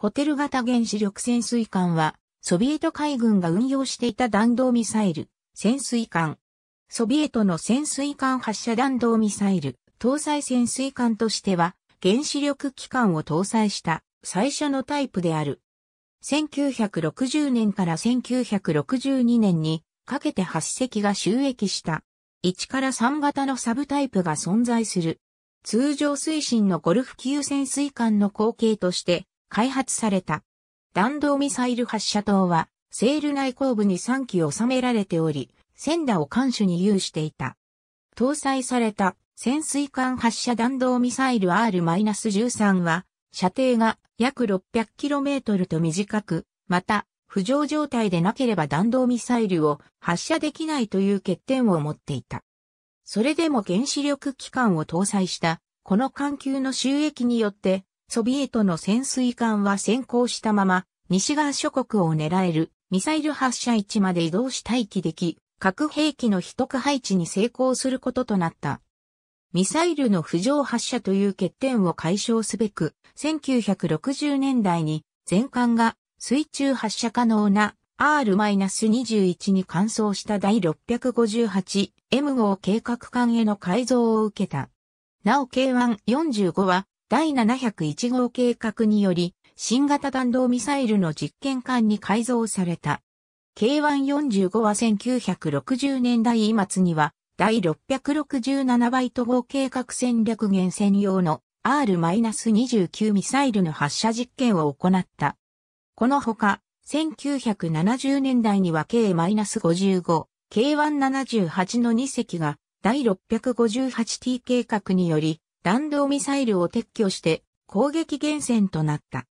ホテル型原子力潜水艦は、ソビエト海軍が運用していた弾道ミサイル、潜水艦。ソビエトの潜水艦発射弾道ミサイル、搭載潜水艦としては、原子力機関を搭載した最初のタイプである。1960年から1962年にかけて8隻が収益した。1から3型のサブタイプが存在する。通常水深のゴルフ級潜水艦の後継として開発された。弾道ミサイル発射塔は、セール内後部に3機収められており、戦打を艦首に有していた。搭載された潜水艦発射弾道ミサイル R-13 は、射程が約 600km と短く、また、浮上状態でなければ弾道ミサイルを発射できないという欠点を持っていた。それでも原子力機関を搭載した、この艦級の収益によって、ソビエトの潜水艦は先行したまま、西側諸国を狙えるミサイル発射位置まで移動し待機でき、核兵器の秘匿配置に成功することとなった。ミサイルの浮上発射という欠点を解消すべく、1960年代に全艦が水中発射可能な R-21 に換装した第 658M 号計画艦への改造を受けた。なお K145 は第701号計画により、新型弾道ミサイルの実験艦に改造された。K145 は1960年代末には、第667バイト号計画戦略減専用の R-29 ミサイルの発射実験を行った。このほか、1970年代には K-55、K178 の2隻が第 658T 計画により弾道ミサイルを撤去して攻撃源泉となった。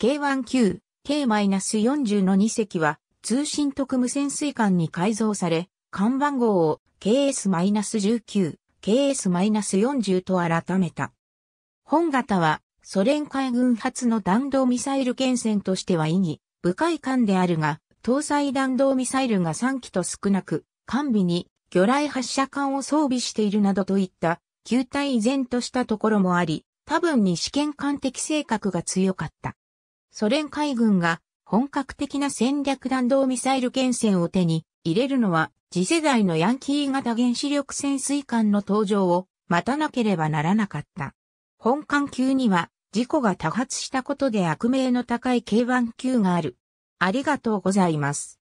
K1Q、K-40 の2隻は通信特務潜水艦に改造され、看板号を KS-19、KS-40 と改めた。本型はソ連海軍発の弾道ミサイル源泉としては意義、深い艦であるが、搭載弾道ミサイルが3機と少なく、艦尾に魚雷発射艦を装備しているなどといった球体依然としたところもあり、多分に試験官的性格が強かった。ソ連海軍が本格的な戦略弾道ミサイル艦船を手に入れるのは次世代のヤンキー型原子力潜水艦の登場を待たなければならなかった。本艦級には事故が多発したことで悪名の高い K1 級がある。ありがとうございます。